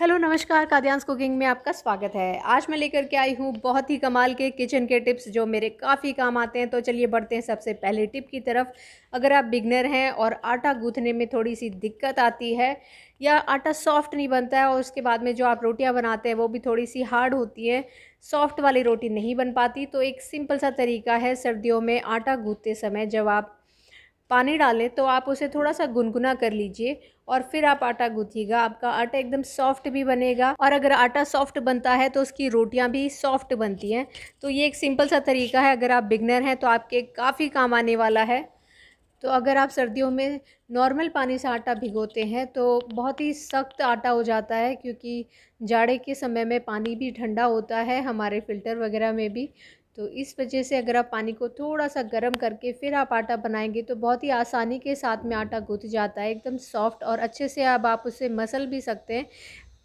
hello नमस्कार कादियांस cooking में आपका स्वागत है आज मैं लेकर के आई हूँ बहुत ही कमाल के किचन के टिप्स जो मेरे काफ़ी काम आते हैं तो चलिए बढ़ते हैं सबसे पहले टिप की तरफ अगर आप बिगनर हैं और आटा गूंथने में थोड़ी सी दिक्कत आती है या आटा सॉफ्ट नहीं बनता है और उसके बाद में जो आप रोटियां बनाते हैं वो भी थोड़ी सी हार्ड होती हैं सॉफ्ट वाली रोटी नहीं बन पाती तो एक सिंपल सा तरीका है सर्दियों में आटा गूँथते समय जब आप पानी डालें तो आप उसे थोड़ा सा गुनगुना कर लीजिए और फिर आप आटा गूंथिएगा आपका आटा एकदम सॉफ्ट भी बनेगा और अगर आटा सॉफ्ट बनता है तो उसकी रोटियां भी सॉफ्ट बनती हैं तो ये एक सिंपल सा तरीका है अगर आप बिगनर हैं तो आपके काफ़ी काम आने वाला है तो अगर आप सर्दियों में नॉर्मल पानी से आटा भिगोते हैं तो बहुत ही सख्त आटा हो जाता है क्योंकि जाड़े के समय में पानी भी ठंडा होता है हमारे फ़िल्टर वगैरह में भी तो इस वजह से अगर आप पानी को थोड़ा सा गर्म करके फिर आप आटा बनाएंगे तो बहुत ही आसानी के साथ में आटा गुथ जाता है एकदम सॉफ्ट और अच्छे से अब आप उसे मसल भी सकते हैं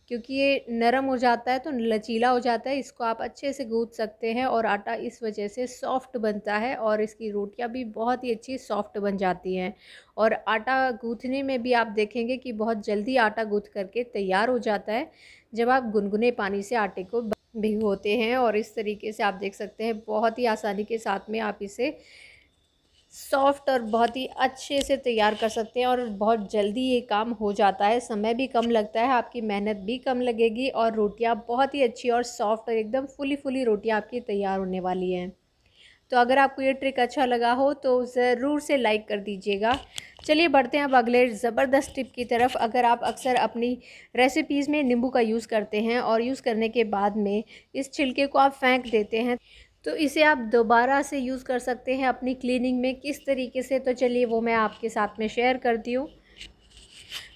क्योंकि ये नरम हो जाता है तो लचीला हो जाता है इसको आप अच्छे से गूँथ सकते हैं और आटा इस वजह से सॉफ्ट बनता है और इसकी रोटियां भी बहुत ही अच्छी सॉफ्ट बन जाती हैं और आटा गूँथने में भी आप देखेंगे कि बहुत जल्दी आटा गूँथ करके तैयार हो जाता है जब आप गुनगुने पानी से आटे को भी होते हैं और इस तरीके से आप देख सकते हैं बहुत ही आसानी के साथ में आप इसे सॉफ्ट और बहुत ही अच्छे से तैयार कर सकते हैं और बहुत जल्दी ये काम हो जाता है समय भी कम लगता है आपकी मेहनत भी कम लगेगी और रोटियां बहुत ही अच्छी और सॉफ्ट और एकदम फुली फुली रोटियां आपकी तैयार होने वाली हैं तो अगर आपको ये ट्रिक अच्छा लगा हो तो ज़रूर से लाइक कर दीजिएगा चलिए बढ़ते हैं अब अगले ज़बरदस्त टिप की तरफ अगर आप अक्सर अपनी रेसिपीज़ में नींबू का यूज़ करते हैं और यूज़ करने के बाद में इस छिलके को आप फेंक देते हैं तो इसे आप दोबारा से यूज़ कर सकते हैं अपनी क्लीनिंग में किस तरीके से तो चलिए वो मैं आपके साथ में शेयर करती हूँ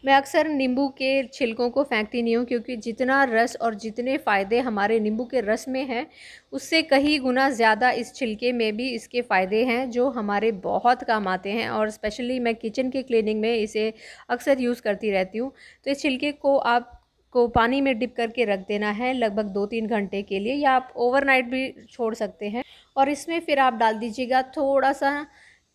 मैं अक्सर नींबू के छिलकों को फेंकती नहीं हूँ क्योंकि जितना रस और जितने फ़ायदे हमारे नींबू के रस में हैं उससे कहीं गुना ज़्यादा इस छिलके में भी इसके फ़ायदे हैं जो हमारे बहुत काम आते हैं और स्पेशली मैं किचन के क्लीनिंग में इसे अक्सर यूज़ करती रहती हूँ तो इस छिलके को आप को पानी में डिप करके रख देना है लगभग दो तीन घंटे के लिए या आप ओवरनाइट भी छोड़ सकते हैं और इसमें फिर आप डाल दीजिएगा थोड़ा सा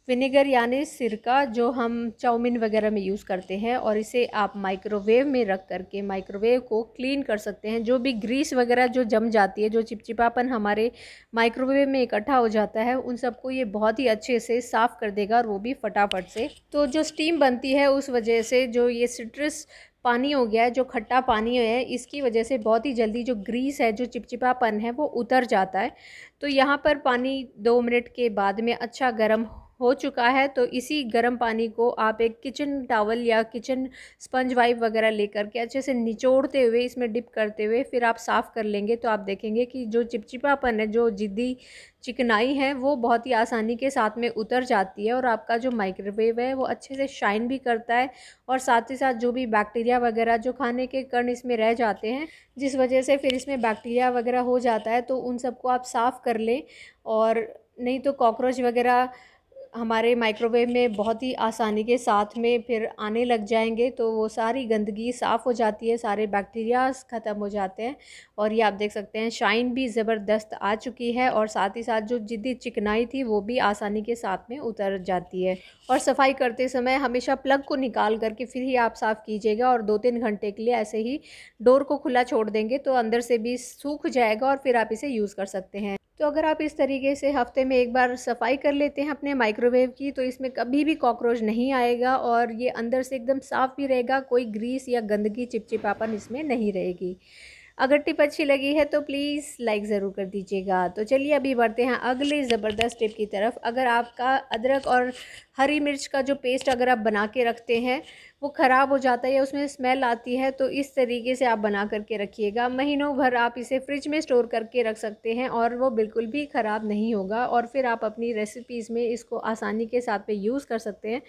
विनेगर यानी सिरका जो हम चाउमीन वगैरह में यूज़ करते हैं और इसे आप माइक्रोवेव में रख करके माइक्रोवेव को क्लीन कर सकते हैं जो भी ग्रीस वगैरह जो जम जाती है जो चिपचिपापन हमारे माइक्रोवेव में इकट्ठा हो जाता है उन सबको ये बहुत ही अच्छे से साफ़ कर देगा और वो भी फटाफट से तो जो स्टीम बनती है उस वजह से जो ये सिट्रस पानी हो गया है जो खट्टा पानी है इसकी वजह से बहुत ही जल्दी जो ग्रीस है जो चिपचिपापन है वो उतर जाता है तो यहाँ पर पानी दो मिनट के बाद में अच्छा गर्म हो चुका है तो इसी गर्म पानी को आप एक किचन टावल या किचन स्पंज वाइप वगैरह लेकर के अच्छे से निचोड़ते हुए इसमें डिप करते हुए फिर आप साफ़ कर लेंगे तो आप देखेंगे कि जो चिपचिपापन है जो जिद्दी चिकनाई है वो बहुत ही आसानी के साथ में उतर जाती है और आपका जो माइक्रोवेव है वो अच्छे से शाइन भी करता है और साथ ही साथ जो भी बैक्टीरिया वगैरह जो खाने के कण इसमें रह जाते हैं जिस वजह से फिर इसमें बैक्टीरिया वगैरह हो जाता है तो उन सबको आप साफ़ कर लें और नहीं तो कॉकरोच वगैरह हमारे माइक्रोवेव में बहुत ही आसानी के साथ में फिर आने लग जाएंगे तो वो सारी गंदगी साफ़ हो जाती है सारे बैक्टीरियाज ख़त्म हो जाते हैं और ये आप देख सकते हैं शाइन भी ज़बरदस्त आ चुकी है और साथ ही साथ जो जिद्दी चिकनाई थी वो भी आसानी के साथ में उतर जाती है और सफाई करते समय हमेशा प्लग को निकाल करके फिर ही आप साफ़ कीजिएगा और दो तीन घंटे के लिए ऐसे ही डोर को खुला छोड़ देंगे तो अंदर से भी सूख जाएगा और फिर आप इसे यूज़ कर सकते हैं तो अगर आप इस तरीके से हफ़्ते में एक बार सफाई कर लेते हैं अपने माइक्रोवेव की तो इसमें कभी भी कॉकरोच नहीं आएगा और ये अंदर से एकदम साफ़ भी रहेगा कोई ग्रीस या गंदगी चिपचिपापन इसमें नहीं रहेगी अगर टिप अच्छी लगी है तो प्लीज़ लाइक ज़रूर कर दीजिएगा तो चलिए अभी बढ़ते हैं अगले ज़बरदस्त टिप की तरफ अगर आपका अदरक और हरी मिर्च का जो पेस्ट अगर आप बना के रखते हैं वो ख़राब हो जाता है या उसमें स्मेल आती है तो इस तरीके से आप बना करके रखिएगा महीनों भर आप इसे फ्रिज में स्टोर करके रख सकते हैं और वो बिल्कुल भी ख़राब नहीं होगा और फिर आप अपनी रेसिपीज़ में इसको आसानी के साथ में यूज़ कर सकते हैं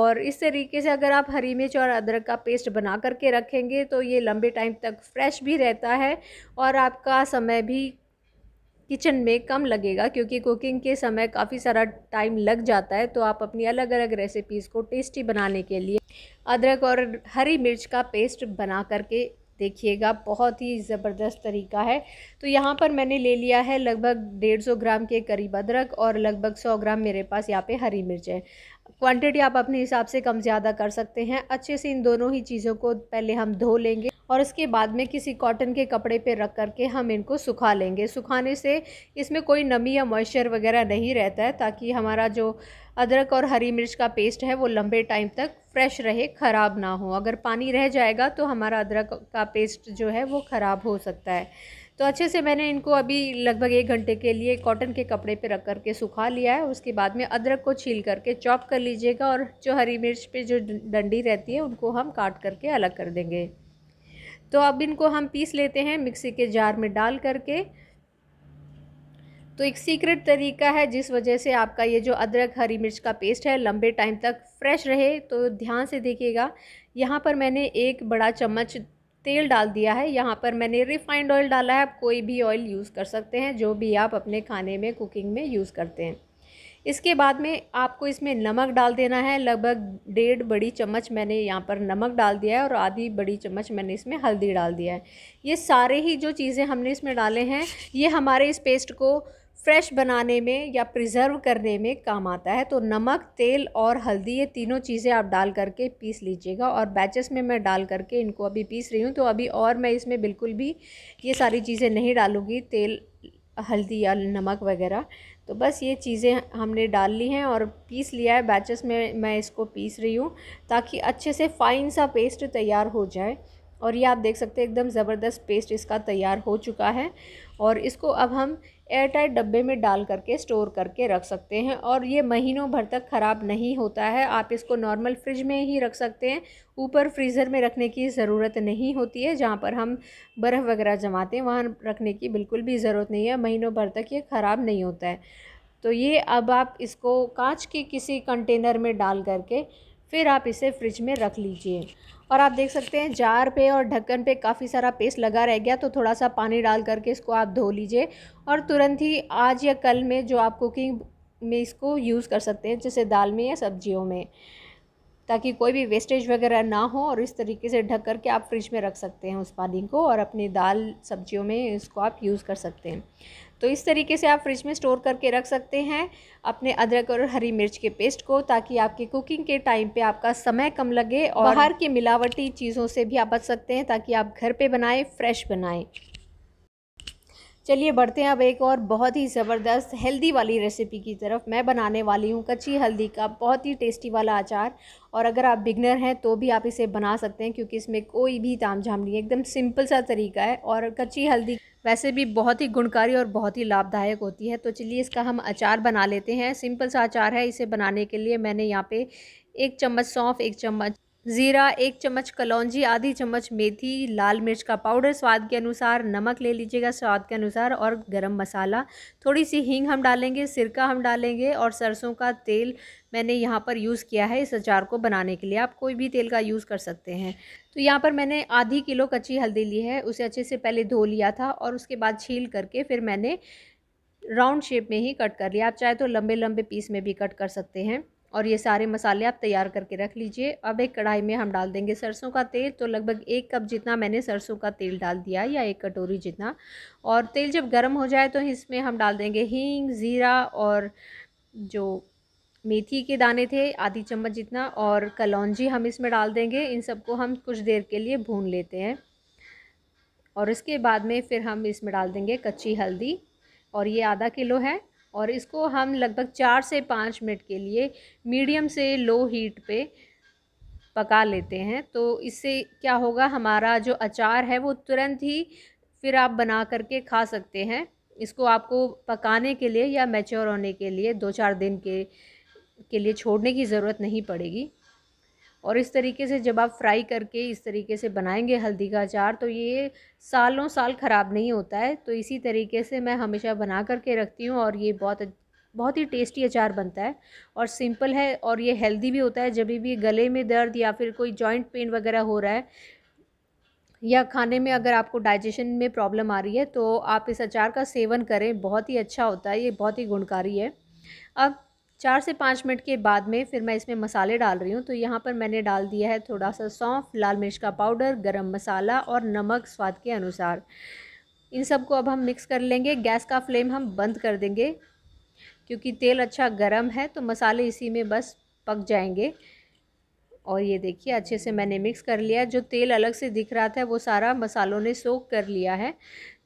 और इस तरीके से अगर आप हरी मिर्च और अदरक का पेस्ट बना करके रखेंगे तो ये लंबे टाइम तक फ्रेश भी रहता है और आपका समय भी किचन में कम लगेगा क्योंकि कुकिंग के समय काफ़ी सारा टाइम लग जाता है तो आप अपनी अलग अलग रेसिपीज़ को टेस्टी बनाने के लिए अदरक और हरी मिर्च का पेस्ट बना करके देखिएगा बहुत ही ज़बरदस्त तरीका है तो यहाँ पर मैंने ले लिया है लगभग डेढ़ सौ ग्राम के करीब अदरक और लगभग सौ ग्राम मेरे पास यहाँ पे हरी मिर्च है क्वांटिटी आप अपने हिसाब से कम ज़्यादा कर सकते हैं अच्छे से इन दोनों ही चीज़ों को पहले हम धो लेंगे और उसके बाद में किसी कॉटन के कपड़े पर रख करके हम इनको सुखा लेंगे सुखाने से इसमें कोई नमी या मॉइस्चर वगैरह नहीं रहता है ताकि हमारा जो अदरक और हरी मिर्च का पेस्ट है वो लंबे टाइम तक फ्रेश रहे ख़राब ना हो अगर पानी रह जाएगा तो हमारा अदरक का पेस्ट जो है वो ख़राब हो सकता है तो अच्छे से मैंने इनको अभी लगभग एक घंटे के लिए कॉटन के कपड़े पे रख कर के सुखा लिया है उसके बाद में अदरक को छील करके चॉप कर लीजिएगा और जो हरी मिर्च पे जो डंडी रहती है उनको हम काट करके अलग कर देंगे तो अब इनको हम पीस लेते हैं मिक्सी के जार में डाल करके तो एक सीक्रेट तरीका है जिस वजह से आपका ये जो अदरक हरी मिर्च का पेस्ट है लंबे टाइम तक फ्रेश रहे तो ध्यान से देखिएगा यहाँ पर मैंने एक बड़ा चम्मच तेल डाल दिया है यहाँ पर मैंने रिफाइंड ऑयल डाला है आप कोई भी ऑयल यूज़ कर सकते हैं जो भी आप अपने खाने में कुकिंग में यूज़ करते हैं इसके बाद में आपको इसमें नमक डाल देना है लगभग डेढ़ बड़ी चम्मच मैंने यहाँ पर नमक डाल दिया है और आधी बड़ी चम्मच मैंने इसमें हल्दी डाल दिया है ये सारे ही जो चीज़ें हमने इसमें डाले हैं ये हमारे इस पेस्ट को फ्रेश बनाने में या प्रिजर्व करने में काम आता है तो नमक तेल और हल्दी ये तीनों चीज़ें आप डाल करके पीस लीजिएगा और बैचेस में मैं डाल करके इनको अभी पीस रही हूँ तो अभी और मैं इसमें बिल्कुल भी ये सारी चीज़ें नहीं डालूँगी तेल हल्दी या नमक वगैरह तो बस ये चीज़ें हमने डाल ली हैं और पीस लिया है बैचेस में मैं इसको पीस रही हूँ ताकि अच्छे से फ़ाइन सा पेस्ट तैयार हो जाए और ये आप देख सकते हैं एकदम ज़बरदस्त पेस्ट इसका तैयार हो चुका है और इसको अब हम एयरटाइट डब्बे में डाल करके स्टोर करके रख सकते हैं और ये महीनों भर तक ख़राब नहीं होता है आप इसको नॉर्मल फ्रिज में ही रख सकते हैं ऊपर फ्रीज़र में रखने की ज़रूरत नहीं होती है जहाँ पर हम बर्फ़ वगैरह जमाते हैं वहाँ रखने की बिल्कुल भी ज़रूरत नहीं है महीनों भर तक ये ख़राब नहीं होता है तो ये अब आप इसको कांच के किसी कंटेनर में डाल करके फिर आप इसे फ्रिज में रख लीजिए और आप देख सकते हैं जार पे और ढक्कन पे काफ़ी सारा पेस्ट लगा रह गया तो थोड़ा सा पानी डाल करके इसको आप धो लीजिए और तुरंत ही आज या कल में जो आप कुकिंग में इसको यूज़ कर सकते हैं जैसे दाल में या सब्जियों में ताकि कोई भी वेस्टेज वगैरह ना हो और इस तरीके से ढक करके आप फ्रिज में रख सकते हैं उस पानी को और अपनी दाल सब्जियों में इसको आप यूज़ कर सकते हैं तो इस तरीके से आप फ्रिज में स्टोर करके रख सकते हैं अपने अदरक और हरी मिर्च के पेस्ट को ताकि आपके कुकिंग के टाइम पे आपका समय कम लगे और बाहर की मिलावटी चीज़ों से भी आप बच सकते हैं ताकि आप घर पे बनाएं फ्रेश बनाएं चलिए बढ़ते हैं अब एक और बहुत ही ज़बरदस्त हेल्दी वाली रेसिपी की तरफ मैं बनाने वाली हूँ कच्ची हल्दी का बहुत ही टेस्टी वाला अचार और अगर आप बिगनर हैं तो भी आप इसे बना सकते हैं क्योंकि इसमें कोई भी ताम झाम नहीं है एकदम सिंपल सा तरीका है और कच्ची हल्दी वैसे भी बहुत ही गुणकारी और बहुत ही लाभदायक होती है तो चलिए इसका हम अचार बना लेते हैं सिंपल सा अचार है इसे बनाने के लिए मैंने यहाँ पर एक चम्मच सौंफ एक चम्मच ज़ीरा एक चम्मच कलौंजी आधी चम्मच मेथी लाल मिर्च का पाउडर स्वाद के अनुसार नमक ले लीजिएगा स्वाद के अनुसार और गरम मसाला थोड़ी सी हींग हम डालेंगे सिरका हम डालेंगे और सरसों का तेल मैंने यहाँ पर यूज़ किया है इस अचार को बनाने के लिए आप कोई भी तेल का यूज़ कर सकते हैं तो यहाँ पर मैंने आधी किलो कच्ची हल्दी ली है उसे अच्छे से पहले धो लिया था और उसके बाद छील करके फिर मैंने राउंड शेप में ही कट कर लिया आप चाहे तो लंबे लंबे पीस में भी कट कर सकते हैं और ये सारे मसाले आप तैयार करके रख लीजिए अब एक कढ़ाई में हम डाल देंगे सरसों का तेल तो लगभग एक कप जितना मैंने सरसों का तेल डाल दिया या एक कटोरी जितना और तेल जब गर्म हो जाए तो इसमें हम डाल देंगे हींग ज़ीरा और जो मेथी के दाने थे आधी चम्मच जितना और कलौंजी हम इसमें डाल देंगे इन सबको हम कुछ देर के लिए भून लेते हैं और इसके बाद में फिर हम इसमें डाल देंगे कच्ची हल्दी और ये आधा किलो है और इसको हम लगभग चार से पाँच मिनट के लिए मीडियम से लो हीट पे पका लेते हैं तो इससे क्या होगा हमारा जो अचार है वो तुरंत ही फिर आप बना करके खा सकते हैं इसको आपको पकाने के लिए या मैच्योर होने के लिए दो चार दिन के के लिए छोड़ने की ज़रूरत नहीं पड़ेगी और इस तरीके से जब आप फ्राई करके इस तरीके से बनाएंगे हल्दी का अचार तो ये सालों साल ख़राब नहीं होता है तो इसी तरीके से मैं हमेशा बना करके रखती हूँ और ये बहुत बहुत ही टेस्टी अचार बनता है और सिंपल है और ये हेल्दी भी होता है जब भी गले में दर्द या फिर कोई जॉइंट पेन वगैरह हो रहा है या खाने में अगर आपको डाइजेशन में प्रॉब्लम आ रही है तो आप इस अचार का सेवन करें बहुत ही अच्छा होता है ये बहुत ही गुणकारी है अब चार से पाँच मिनट के बाद में फिर मैं इसमें मसाले डाल रही हूँ तो यहाँ पर मैंने डाल दिया है थोड़ा सा सौंफ लाल मिर्च का पाउडर गरम मसाला और नमक स्वाद के अनुसार इन सब को अब हम मिक्स कर लेंगे गैस का फ्लेम हम बंद कर देंगे क्योंकि तेल अच्छा गर्म है तो मसाले इसी में बस पक जाएंगे और ये देखिए अच्छे से मैंने मिक्स कर लिया जो तेल अलग से दिख रहा था वो सारा मसालों ने सोख कर लिया है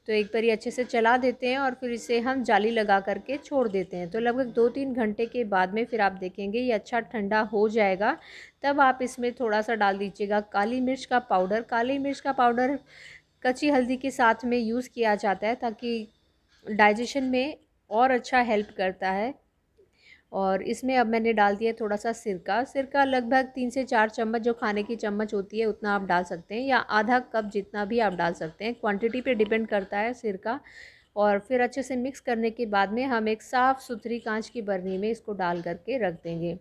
तो एक बार अच्छे से चला देते हैं और फिर इसे हम जाली लगा करके छोड़ देते हैं तो लगभग दो तीन घंटे के बाद में फिर आप देखेंगे ये अच्छा ठंडा हो जाएगा तब आप इसमें थोड़ा सा डाल दीजिएगा काली मिर्च का पाउडर काली मिर्च का पाउडर कच्ची हल्दी के साथ में यूज़ किया जाता है ताकि डाइजेशन में और अच्छा हेल्प करता है और इसमें अब मैंने डाल दिया थोड़ा सा सिरका सिरका लगभग तीन से चार चम्मच जो खाने की चम्मच होती है उतना आप डाल सकते हैं या आधा कप जितना भी आप डाल सकते हैं क्वांटिटी पे डिपेंड करता है सिरका और फिर अच्छे से मिक्स करने के बाद में हम एक साफ़ सुथरी कांच की बर्नी में इसको डाल करके रख देंगे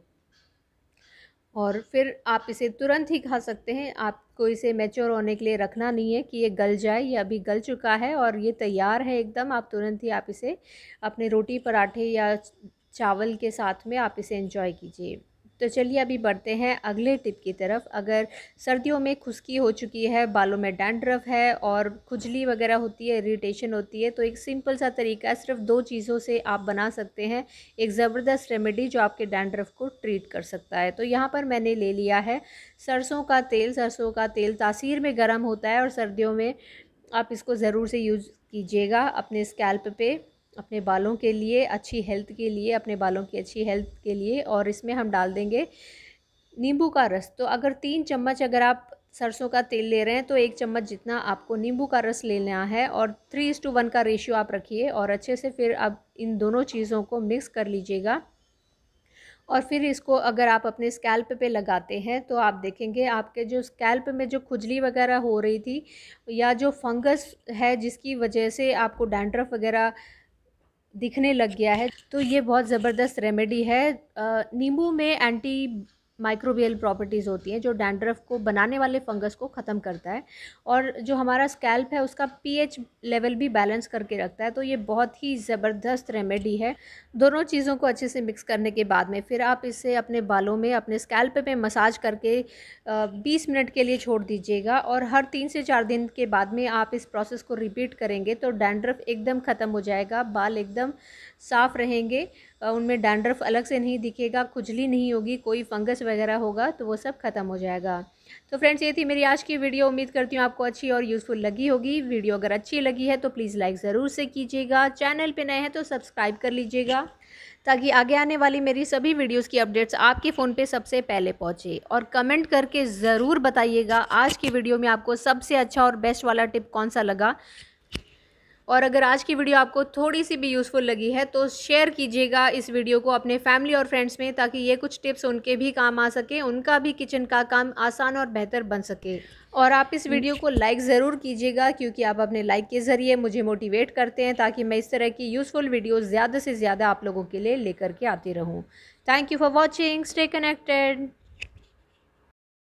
और फिर आप इसे तुरंत ही खा सकते हैं आपको इसे मेच्योर होने के लिए रखना नहीं है कि ये गल जाए ये अभी गल चुका है और ये तैयार है एकदम आप तुरंत ही आप इसे अपने रोटी पराठे या चावल के साथ में आप इसे इंजॉय कीजिए तो चलिए अभी बढ़ते हैं अगले टिप की तरफ अगर सर्दियों में खुश्की हो चुकी है बालों में डैंड्रफ है और खुजली वगैरह होती है इरीटेशन होती है तो एक सिंपल सा तरीका है सिर्फ दो चीज़ों से आप बना सकते हैं एक ज़बरदस्त रेमेडी जो आपके डैंड्रफ को ट्रीट कर सकता है तो यहाँ पर मैंने ले लिया है सरसों का तेल सरसों का तेल तासीर में गर्म होता है और सर्दियों में आप इसको ज़रूर से यूज़ कीजिएगा अपने स्कैल्प पर अपने बालों के लिए अच्छी हेल्थ के लिए अपने बालों की अच्छी हेल्थ के लिए और इसमें हम डाल देंगे नींबू का रस तो अगर तीन चम्मच अगर आप सरसों का तेल ले रहे हैं तो एक चम्मच जितना आपको नींबू का रस लेना है और थ्री इस टू वन का रेशियो आप रखिए और अच्छे से फिर आप इन दोनों चीज़ों को मिक्स कर लीजिएगा और फिर इसको अगर आप अपने स्कैल्प पे लगाते हैं तो आप देखेंगे आपके जो स्कैल्प में जो खुजली वगैरह हो रही थी या जो फंगस है जिसकी वजह से आपको डैंड्रफ वगैरह दिखने लग गया है तो ये बहुत ज़बरदस्त रेमेडी है नींबू में एंटी माइक्रोबियल प्रॉपर्टीज़ होती हैं जो डैंड्रफ को बनाने वाले फंगस को ख़त्म करता है और जो हमारा स्कैल्प है उसका पीएच लेवल भी बैलेंस करके रखता है तो ये बहुत ही ज़बरदस्त रेमेडी है दोनों चीज़ों को अच्छे से मिक्स करने के बाद में फिर आप इसे अपने बालों में अपने स्कैल्प में मसाज करके बीस मिनट के लिए छोड़ दीजिएगा और हर तीन से चार दिन के बाद में आप इस प्रोसेस को रिपीट करेंगे तो डैंड्रफ एकदम ख़त्म हो जाएगा बाल एकदम साफ़ रहेंगे उनमें डांड्रफ अलग से नहीं दिखेगा खुजली नहीं होगी कोई फंगस वगैरह होगा तो वो सब ख़त्म हो जाएगा तो फ्रेंड्स ये थी मेरी आज की वीडियो उम्मीद करती हूँ आपको अच्छी और यूज़फुल लगी होगी वीडियो अगर अच्छी लगी है तो प्लीज़ लाइक ज़रूर से कीजिएगा चैनल पर नए हैं तो सब्सक्राइब कर लीजिएगा ताकि आगे आने वाली मेरी सभी वीडियोस की अपडेट्स आपके फ़ोन पे सबसे पहले पहुँचे और कमेंट करके ज़रूर बताइएगा आज की वीडियो में आपको सबसे अच्छा और बेस्ट वाला टिप कौन सा लगा और अगर आज की वीडियो आपको थोड़ी सी भी यूज़फुल लगी है तो शेयर कीजिएगा इस वीडियो को अपने फैमिली और फ्रेंड्स में ताकि ये कुछ टिप्स उनके भी काम आ सके उनका भी किचन का काम आसान और बेहतर बन सके और आप इस वीडियो को लाइक ज़रूर कीजिएगा क्योंकि आप अपने लाइक के ज़रिए मुझे मोटिवेट करते हैं ताकि मैं इस तरह की यूज़फुल वीडियो ज़्यादा से ज़्यादा आप लोगों के लिए लेकर के आती रहूँ thank you for watching stay connected